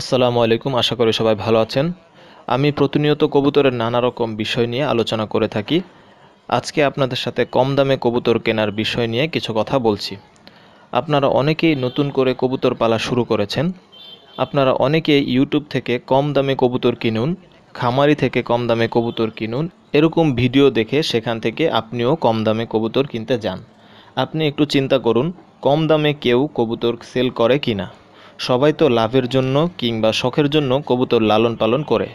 আসসালামু আলাইকুম আশা করি সবাই ভালো আছেন আমি প্রতিনিয়ত কবুতরের নানা রকম বিষয় নিয়ে আলোচনা করে থাকি আজকে আপনাদের সাথে কম দামে কবুতর কেনার বিষয় নিয়ে কিছু কথা বলছি আপনারা অনেকেই নতুন করে কবুতর পালা শুরু করেছেন আপনারা অনেকেই ইউটিউব থেকে কম দামে কবুতর কিনুন খামারি থেকে কম দামে কবুতর কিনুন এরকম ভিডিও দেখে সেখান থেকে আপনিও কম দামে কবুতর কিনতে যান আপনি একটু চিন্তা করুন কম দামে কেউ কবুতর সেল করে কিনা সবাই তো লাভের জন্য কিংবা শখের জন্য কবুতর লালন পালন করে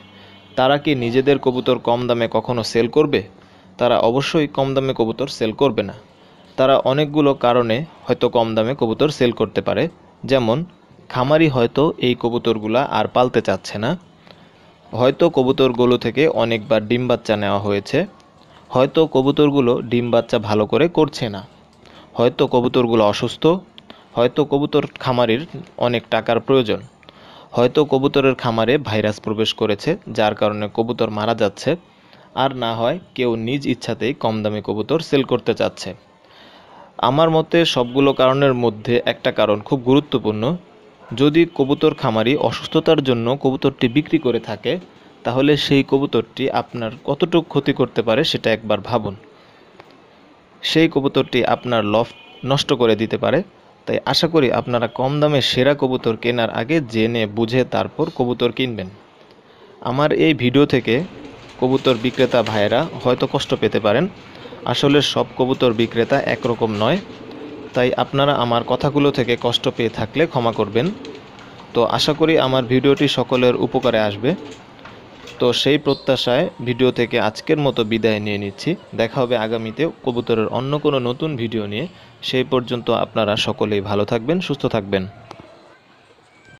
তারা কি নিজেদের কবুতর কম দামে কখনো সেল করবে তারা অবশ্যই কম দামে কবুতর সেল করবে না তারা অনেকগুলো কারণে হয়তো কম দামে কবুতর সেল করতে পারে যেমন খামারি হয়তো এই কবুতরগুলা আর পালতে চাচ্ছে না হয়তো কবুতরগুলো থেকে অনেকবার ডিম বাচ্চা নেওয়া হয়েছে হয়তো কবুতরগুলো ডিম বাচ্চা ভালো করে করছে না হয়তো কবুতরগুলো অসুস্থ হয়তো কবুতর খামারির অনেক টাকার প্রয়োজন হয়তো কবুতরের খামারে ভাইরাস প্রবেশ করেছে যার কারণে কবুতর মারা যাচ্ছে আর না হয় কেউ নিজ ইচ্ছাতেই কম দামে কবুতর সেল করতে চাচ্ছে আমার মতে সবগুলো কারণের মধ্যে একটা কারণ খুব গুরুত্বপূর্ণ যদি কবুতর খামারি অসুস্থতার জন্য কবুতরটি বিক্রি করে থাকে তাহলে সেই কবুতরটি আপনার কতটুকু ক্ষতি করতে পারে সেটা একবার ভাবুন সেই কবুতরটি আপনার লফ নষ্ট করে দিতে পারে তাই আশা করি আপনারা কম দামে সেরা কবুতর কেনার আগে জেনে বুঝে তারপর কবুতর কিনবেন আমার এই ভিডিও থেকে কবুতর বিক্রেতা ভাইয়েরা হয়তো কষ্ট পেতে পারেন আসলে সব কবুতর বিক্রেতা একরকম নয় তাই আপনারা আমার কথাগুলো থেকে কষ্ট পেয়ে থাকলে ক্ষমা করবেন তো আশা করি আমার ভিডিওটি সকলের উপকারে আসবে তো সেই প্রত্যাশায় ভিডিও থেকে আজকের মতো বিদায় নিয়ে নিচ্ছি দেখা হবে আগামীতে কবুতরের অন্য কোনো নতুন ভিডিও নিয়ে সেই পর্যন্ত আপনারা সকলেই ভালো থাকবেন সুস্থ থাকবেন